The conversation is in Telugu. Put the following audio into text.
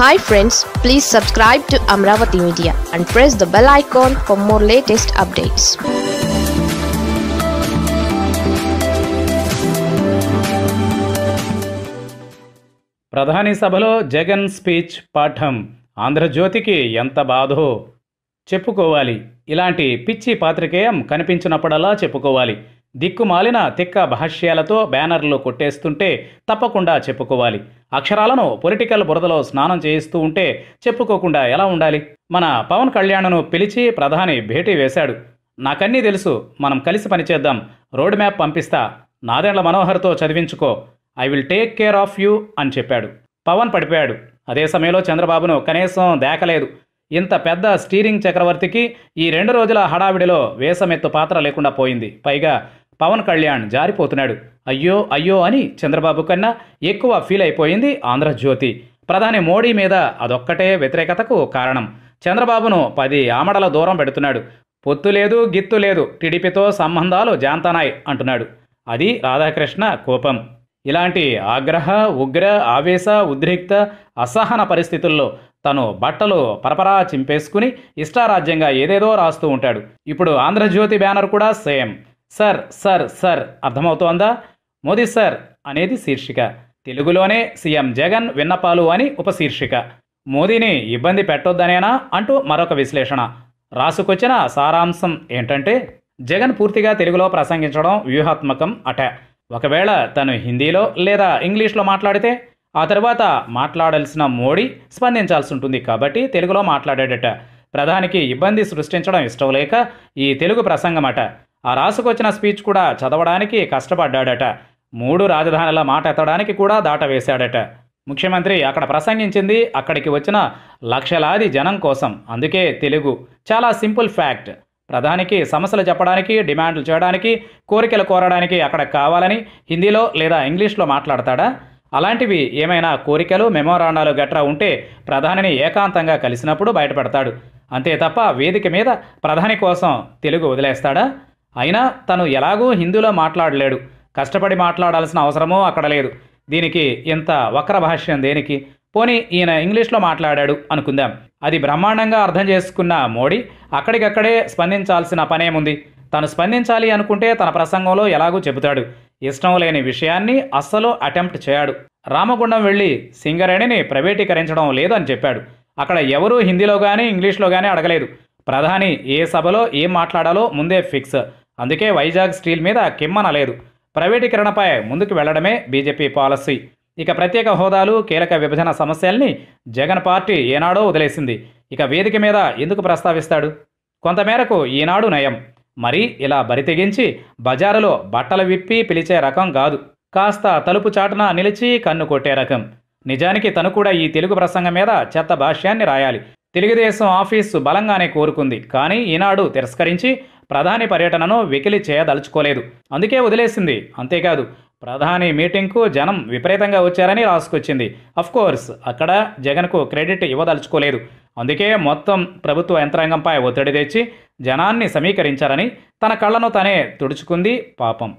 hi friends please subscribe to Amaravati media and press the bell icon for more latest updates ప్రధాని సభలో జగన్ స్పీచ్ పాఠం ఆంధ్రజ్యోతికి ఎంత బాధో చెప్పుకోవాలి ఇలాంటి పిచ్చి పాత్రికేయం కనిపించినప్పుడల్లా చెప్పుకోవాలి దిక్కుమాలిన తిక్క భాష్యాలతో బ్యానర్లు కొట్టేస్తుంటే తప్పకుండా చెప్పుకోవాలి అక్షరాలను పొలిటికల్ బురదలో స్నానం చేయిస్తూ ఉంటే చెప్పుకోకుండా ఎలా ఉండాలి మన పవన్ కళ్యాణ్ను పిలిచి ప్రధాని భేటీ వేశాడు నాకన్నీ తెలుసు మనం కలిసి పనిచేద్దాం రోడ్ మ్యాప్ పంపిస్తా నాదెండ్ల మనోహర్తో చదివించుకో I will take care of you అని చెప్పాడు పవన్ పడిపోయాడు అదే సమయంలో చంద్రబాబును కనీసం దాకలేదు ఇంత పెద్ద స్టీరింగ్ చక్రవర్తికి ఈ రెండు రోజుల హడావిడిలో వేసమెత్తు పాత్ర లేకుండా పోయింది పైగా పవన్ కళ్యాణ్ జారిపోతున్నాడు అయ్యో అయ్యో అని చంద్రబాబు కన్నా ఎక్కువ ఫీల్ అయిపోయింది ఆంధ్రజ్యోతి ప్రధాని మోడీ మీద అదొక్కటే వ్యతిరేకతకు కారణం చంద్రబాబును పది ఆమడల దూరం పెడుతున్నాడు పొత్తు లేదు గిత్తు లేదు టీడీపీతో సంబంధాలు జాంతనాయ్ అంటున్నాడు అది రాధాకృష్ణ కోపం ఇలాంటి ఆగ్రహ ఉగ్ర ఆవేశ ఉద్రిక్త అసహన పరిస్థితుల్లో తను బట్టలు పరపరా చింపేసుకుని ఇష్టారాజ్యంగా ఏదేదో రాస్తూ ఉంటాడు ఇప్పుడు ఆంధ్రజ్యోతి బ్యానర్ కూడా సేమ్ సర్ సర్ సర్ అర్థమవుతోందా మోదీ సర్ అనేది శీర్షిక తెలుగులోనే సీఎం జగన్ విన్నపాలు అని ఉపశీర్షిక మోదీని ఇబ్బంది పెట్టొద్దనేనా అంటూ మరొక విశ్లేషణ రాసుకొచ్చిన సారాంశం ఏంటంటే జగన్ పూర్తిగా తెలుగులో ప్రసంగించడం వ్యూహాత్మకం అట ఒకవేళ తను హిందీలో లేదా ఇంగ్లీష్లో మాట్లాడితే ఆ తర్వాత మాట్లాడాల్సిన మోడీ స్పందించాల్సి ఉంటుంది కాబట్టి తెలుగులో మాట్లాడాడట ప్రధానికి ఇబ్బంది సృష్టించడం ఇష్టం లేక ఈ తెలుగు అట ఆ రాసుకొచ్చిన స్పీచ్ కూడా చదవడానికి కష్టపడ్డాడట మూడు రాజధానుల మాట ఎత్తడానికి కూడా దాటవేశాడట ముఖ్యమంత్రి అక్కడ ప్రసంగించింది అక్కడికి వచ్చిన లక్షలాది జనం కోసం అందుకే తెలుగు చాలా సింపుల్ ఫ్యాక్ట్ ప్రధానికి సమస్యలు చెప్పడానికి డిమాండ్లు చేయడానికి కోరికలు కోరడానికి అక్కడ కావాలని హిందీలో లేదా ఇంగ్లీష్లో మాట్లాడతాడా అలాంటివి ఏమైనా కోరికలు మెమోరాండాలు గట్రా ఉంటే ప్రధానిని ఏకాంతంగా కలిసినప్పుడు బయటపడతాడు అంతే తప్ప వేదిక మీద ప్రధాని కోసం తెలుగు వదిలేస్తాడా అయినా తను ఎలాగూ హిందీలో మాట్లాడలేడు కష్టపడి మాట్లాడాల్సిన అవసరమూ అక్కడ లేదు దీనికి ఇంత వక్ర భాష్యం దేనికి పోనీ ఈయన ఇంగ్లీష్లో మాట్లాడాడు అనుకుందాం అది బ్రహ్మాండంగా అర్థం చేసుకున్న మోడీ అక్కడికక్కడే స్పందించాల్సిన పనేముంది తను స్పందించాలి అనుకుంటే తన ప్రసంగంలో ఎలాగూ చెబుతాడు ఇష్టం లేని విషయాన్ని అస్సలు అటెంప్ట్ చేయాడు రామగుండం వెళ్ళి సింగరేణిని ప్రైవేటీకరించడం లేదు అని చెప్పాడు అక్కడ ఎవరూ హిందీలో కానీ ఇంగ్లీష్లో కానీ అడగలేదు ప్రధాని ఏ సభలో ఏం మాట్లాడాలో ముందే ఫిక్స్ అందుకే వైజాగ్ స్టీల్ మీద కిమ్మనలేదు ప్రైవేటీకరణపై ముందుకు వెళ్లడమే బీజేపీ పాలసీ ఇక ప్రత్యేక హోదాలు కీలక విభజన సమస్యల్ని జగన్ పార్టీ ఏనాడో వదిలేసింది ఇక వేదిక మీద ఎందుకు ప్రస్తావిస్తాడు కొంతమేరకు ఈనాడు నయం మరి ఇలా బరితెగించి బజారులో బట్టలు విప్పి పిలిచే రకం కాదు కాస్త తలుపు చాటున నిలిచి కన్ను కొట్టే రకం నిజానికి తను కూడా ఈ తెలుగు ప్రసంగం మీద చెత్త భాష్యాన్ని రాయాలి తెలుగుదేశం ఆఫీసు బలంగానే కోరుకుంది కానీ ఈనాడు తిరస్కరించి ప్రధాని పర్యటనను వికిలి చేయదలుచుకోలేదు అందుకే వదిలేసింది అంతేకాదు ప్రధాని మీటింగ్కు జనం విపరీతంగా వచ్చారని రాసుకొచ్చింది కోర్స్ అక్కడ జగన్కు క్రెడిట్ ఇవ్వదలుచుకోలేదు అందుకే మొత్తం ప్రభుత్వ యంత్రాంగంపై ఒత్తిడి తెచ్చి జనాన్ని సమీకరించారని తన కళ్ళను తనే తుడుచుకుంది పాపం